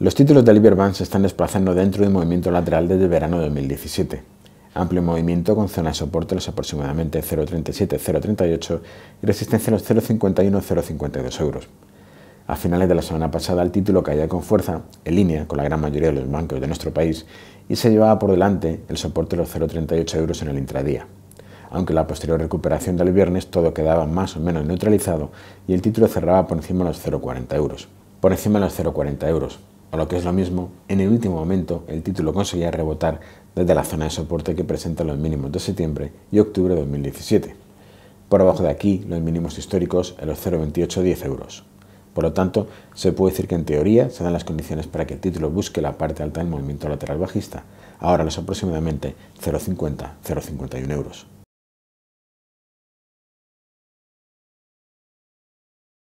Los títulos de Liberbank se están desplazando dentro del movimiento lateral desde el verano de 2017. Amplio movimiento con zona de soporte los aproximadamente 0,37-0,38 y resistencia a los 0,51-0,52 euros. A finales de la semana pasada el título caía con fuerza, en línea con la gran mayoría de los bancos de nuestro país, y se llevaba por delante el soporte de los 0,38 euros en el intradía. Aunque la posterior recuperación del viernes todo quedaba más o menos neutralizado y el título cerraba por encima de los 0,40 euros. Por encima de los 0,40 euros, o lo que es lo mismo, en el último momento el título conseguía rebotar desde la zona de soporte que presenta los mínimos de septiembre y octubre de 2017. Por abajo de aquí, los mínimos históricos en los 10 euros. Por lo tanto, se puede decir que en teoría se dan las condiciones para que el título busque la parte alta del movimiento lateral bajista, ahora los aproximadamente 0,50-0,51 euros.